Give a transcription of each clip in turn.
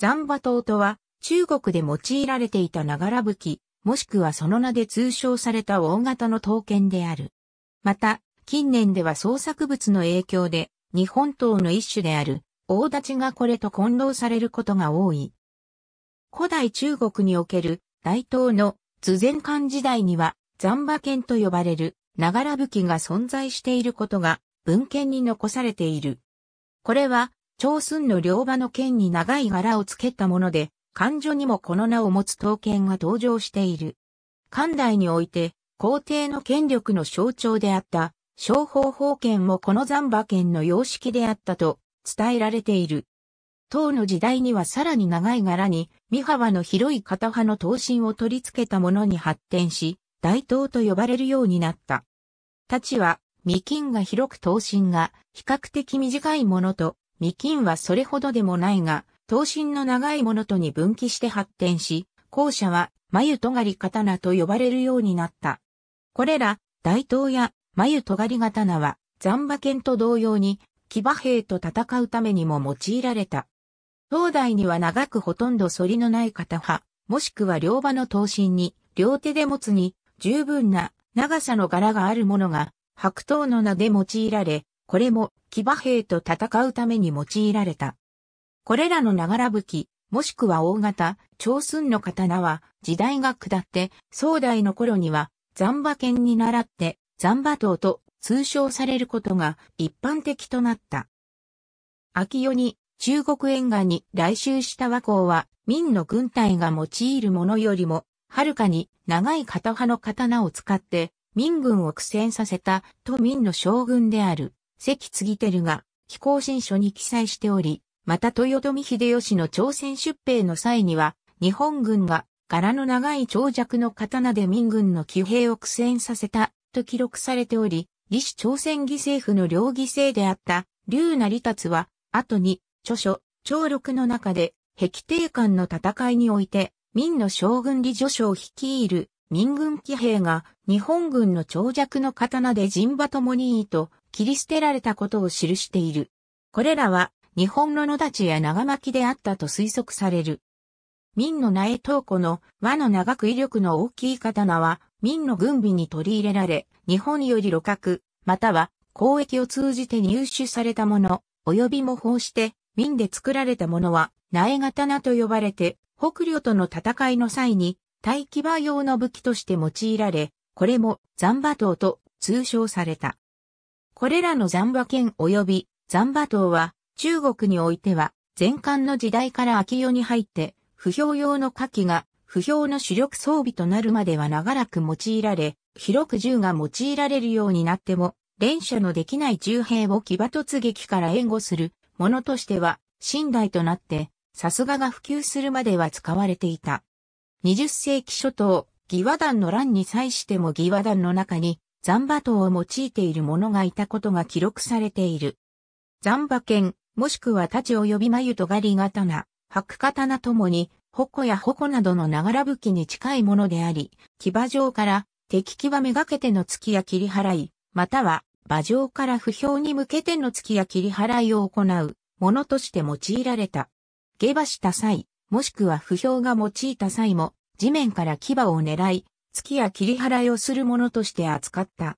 ザンバ刀とは、中国で用いられていたながら武器、もしくはその名で通称された大型の刀剣である。また、近年では創作物の影響で、日本刀の一種である、大立ちがこれと混同されることが多い。古代中国における大刀の図前漢時代には、ザンバ剣と呼ばれる、ながら武器が存在していることが、文献に残されている。これは、長寸の両場の剣に長い柄をつけたもので、漢女にもこの名を持つ刀剣が登場している。漢代において、皇帝の権力の象徴であった、商法法剣もこの残馬剣の様式であったと伝えられている。唐の時代にはさらに長い柄に、三幅の広い片刃の刀身を取り付けたものに発展し、大刀と呼ばれるようになった。太刀は、未金が広く刀身が比較的短いものと、未金はそれほどでもないが、刀身の長いものとに分岐して発展し、後者は眉尖り刀と呼ばれるようになった。これら、大刀や眉尖り刀は、残馬剣と同様に、騎馬兵と戦うためにも用いられた。東大には長くほとんど反りのない片刃、もしくは両刃の刀身に、両手で持つに、十分な長さの柄があるものが、白刀の名で用いられ、これも騎馬兵と戦うために用いられた。これらのながら武器、もしくは大型、長寸の刀は、時代が下って、宋代の頃には、残馬剣に倣って、残馬刀と通称されることが一般的となった。秋夜に、中国沿岸に来襲した和光は、民の軍隊が用いるものよりも、はるかに長い片刃の刀を使って、民軍を苦戦させた、と民の将軍である。関継るが非行新書に記載しており、また豊臣秀吉の朝鮮出兵の際には、日本軍が柄の長い長尺の刀で民軍の騎兵を苦戦させたと記録されており、李氏朝鮮犠牲府の両犠牲であった劉成達は、後に著書、長録の中で、壁帝間の戦いにおいて、民の将軍李助将を率いる民軍騎兵が日本軍の長尺の刀で陣馬ともにいいと切り捨てられたことを記している。これらは日本の野立ちや長巻であったと推測される。民の苗東湖の和の長く威力の大きい刀は、民の軍備に取り入れられ、日本より露郭、または交易を通じて入手されたもの、及び模倣して、民で作られたものは、苗刀と呼ばれて、北領との戦いの際に、大規模用の武器として用いられ、これも残馬刀と通称された。これらのザンバ及びザンバ島は中国においては前漢の時代から秋世に入って不評用の火器が不評の主力装備となるまでは長らく用いられ、広く銃が用いられるようになっても、連射のできない銃兵を騎馬突撃から援護するものとしては、寝台となって、さすがが普及するまでは使われていた。20世紀初頭、義和団の乱に際しても義和団の中に、ザンバ刀を用いている者がいたことが記録されている。ザンバ剣、もしくは太刀及び眉とがり刀、白刀ともに、矛や矛などのながら武器に近いものであり、騎馬上から敵騎馬めがけての突きや切り払い、または馬上から不評に向けての突きや切り払いを行うものとして用いられた。下馬した際、もしくは不評が用いた際も、地面から騎馬を狙い、月や切り払いをするものとして扱った。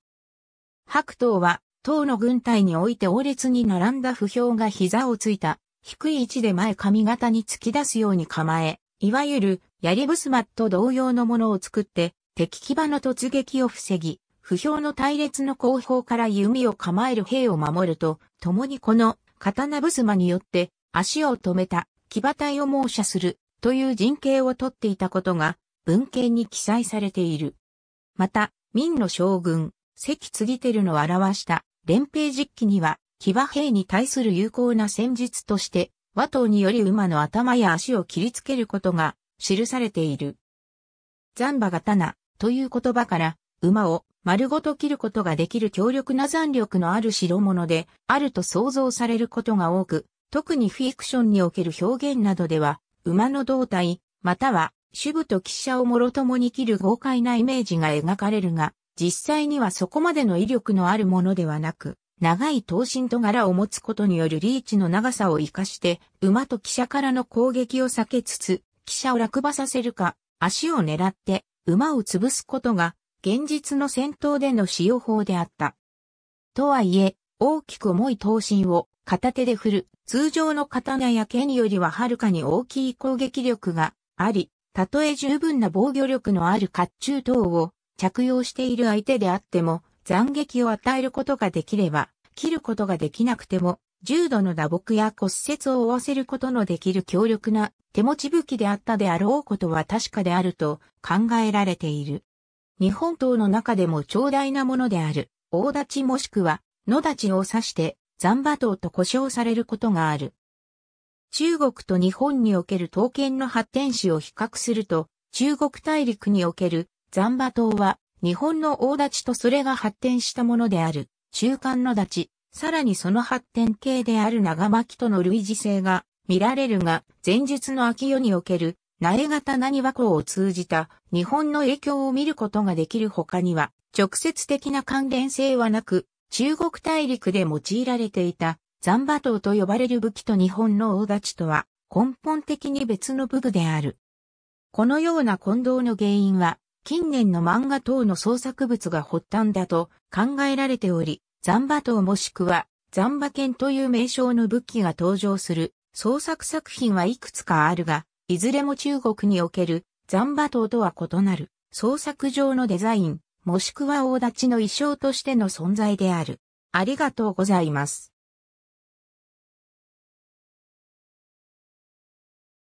白頭は、唐の軍隊において王列に並んだ不評が膝をついた、低い位置で前髪型に突き出すように構え、いわゆる、槍ブスマッと同様のものを作って、敵騎馬の突撃を防ぎ、不評の隊列の後方から弓を構える兵を守ると、共にこの刀ブスマによって足を止めた騎馬隊を猛射するという陣形をとっていたことが文献に記載されている。また、明の将軍、関継るのを表した連兵実記には、騎馬兵に対する有効な戦術として、和刀により馬の頭や足を切りつけることが記されている。残馬刀という言葉から、馬を丸ごと切ることができる強力な残力のある代物で、あると想像されることが多く、特にフィクションにおける表現などでは、馬の胴体、または主部と記者をもろともに切る豪快なイメージが描かれるが、実際にはそこまでの威力のあるものではなく、長い刀身と柄を持つことによるリーチの長さを活かして、馬と汽車からの攻撃を避けつつ、汽車を落馬させるか、足を狙って馬を潰すことが、現実の戦闘での使用法であった。とはいえ、大きく重い刀身を片手で振る、通常の刀や剣よりははるかに大きい攻撃力があり、たとえ十分な防御力のある甲冑等を着用している相手であっても、斬撃を与えることができれば、切ることができなくても、重度の打撲や骨折を負わせることのできる強力な手持ち武器であったであろうことは確かであると考えられている。日本刀の中でも長大なものである、大立ちもしくは野立ちを指して、残馬刀と呼称されることがある。中国と日本における刀剣の発展史を比較すると、中国大陸における残馬刀は日本の大立ちとそれが発展したものである中間の立ち、さらにその発展系である長巻との類似性が見られるが、前述の秋夜における苗型何和光を通じた日本の影響を見ることができる他には、直接的な関連性はなく、中国大陸で用いられていたザンバ刀と呼ばれる武器と日本の大立ちとは根本的に別の武具である。このような混同の原因は近年の漫画等の創作物が発端だと考えられており、ザンバ刀もしくはザンバ剣という名称の武器が登場する創作作品はいくつかあるが、いずれも中国におけるザンバ刀とは異なる創作上のデザイン、もしくは大立ちの衣装としての存在である。ありがとうございます。